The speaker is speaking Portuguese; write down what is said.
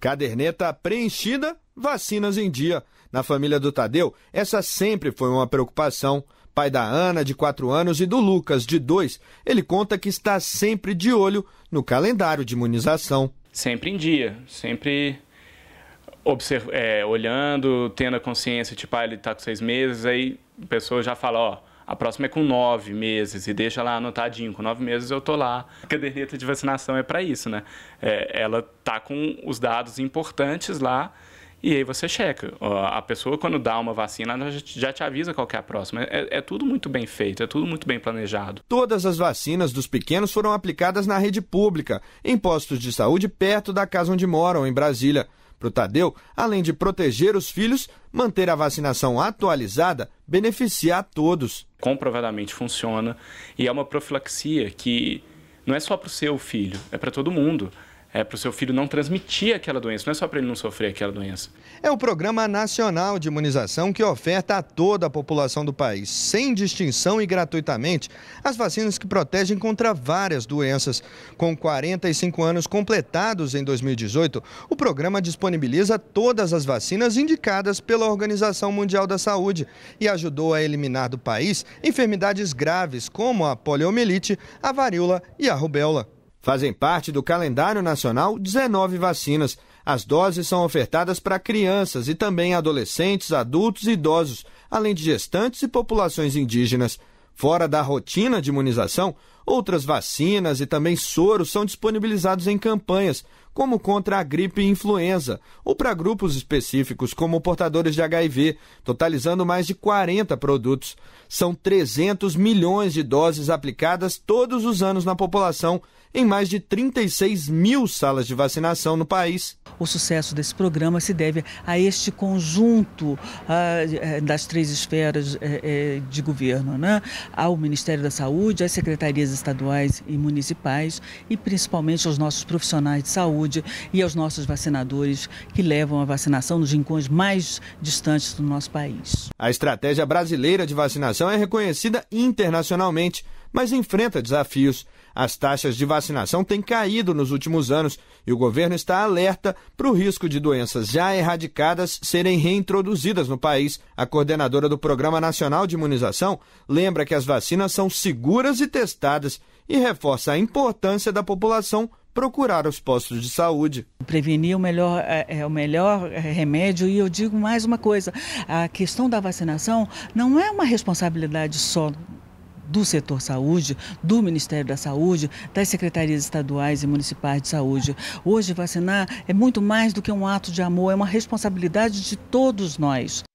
Caderneta preenchida, vacinas em dia. Na família do Tadeu, essa sempre foi uma preocupação. Pai da Ana, de 4 anos, e do Lucas, de 2, ele conta que está sempre de olho no calendário de imunização. Sempre em dia, sempre observ... É, olhando, tendo a consciência, tipo, ah, ele está com seis meses, aí a pessoa já fala, ó, a próxima é com nove meses e deixa lá anotadinho. Com nove meses eu tô lá. A caderneta de vacinação é para isso, né? É, ela tá com os dados importantes lá e aí você checa. A pessoa, quando dá uma vacina, ela já te avisa qual é a próxima. É, é, tudo muito bem feito, é tudo muito bem planejado. Todas as vacinas dos pequenos foram aplicadas na rede pública, em postos de saúde perto da casa onde moram, em Brasília. Para o Tadeu, além de proteger os filhos, manter a vacinação atualizada beneficia a todos. Comprovadamente funciona e é uma profilaxia que não é só para o seu filho, é para todo mundo é, para o seu filho não transmitir aquela doença, não é só para ele não sofrer aquela doença. É o Programa Nacional de Imunização que oferta a toda a população do país, sem distinção e gratuitamente, as vacinas que protegem contra várias doenças. Com 45 anos completados em 2018, o programa disponibiliza todas as vacinas indicadas pela Organização Mundial da Saúde e ajudou a eliminar do país enfermidades graves como a poliomielite, a varíola e a rubéola. Fazem parte do calendário nacional 19 vacinas. As doses são ofertadas para crianças e também adolescentes, adultos e idosos, além de gestantes e populações indígenas. Fora da rotina de imunização, Outras vacinas e também soros são disponibilizados em campanhas, como contra a gripe e influenza, ou para grupos específicos, como portadores de HIV, totalizando mais de 40 produtos. São 300 milhões de doses aplicadas todos os anos na população, em mais de 36 mil salas de vacinação no país. O sucesso desse programa se deve a este conjunto ah, eh, das três esferas eh, eh, de governo, né? ao Ministério da Saúde, às secretarias estaduais e municipais e principalmente aos nossos profissionais de saúde e aos nossos vacinadores que levam a vacinação nos rincões mais distantes do nosso país. A estratégia brasileira de vacinação é reconhecida internacionalmente mas enfrenta desafios. As taxas de vacinação têm caído nos últimos anos e o governo está alerta para o risco de doenças já erradicadas serem reintroduzidas no país. A coordenadora do Programa Nacional de Imunização lembra que as vacinas são seguras e testadas e reforça a importância da população procurar os postos de saúde. Prevenir o melhor, é, é o melhor remédio e eu digo mais uma coisa, a questão da vacinação não é uma responsabilidade só do setor saúde, do Ministério da Saúde, das secretarias estaduais e municipais de saúde. Hoje, vacinar é muito mais do que um ato de amor, é uma responsabilidade de todos nós.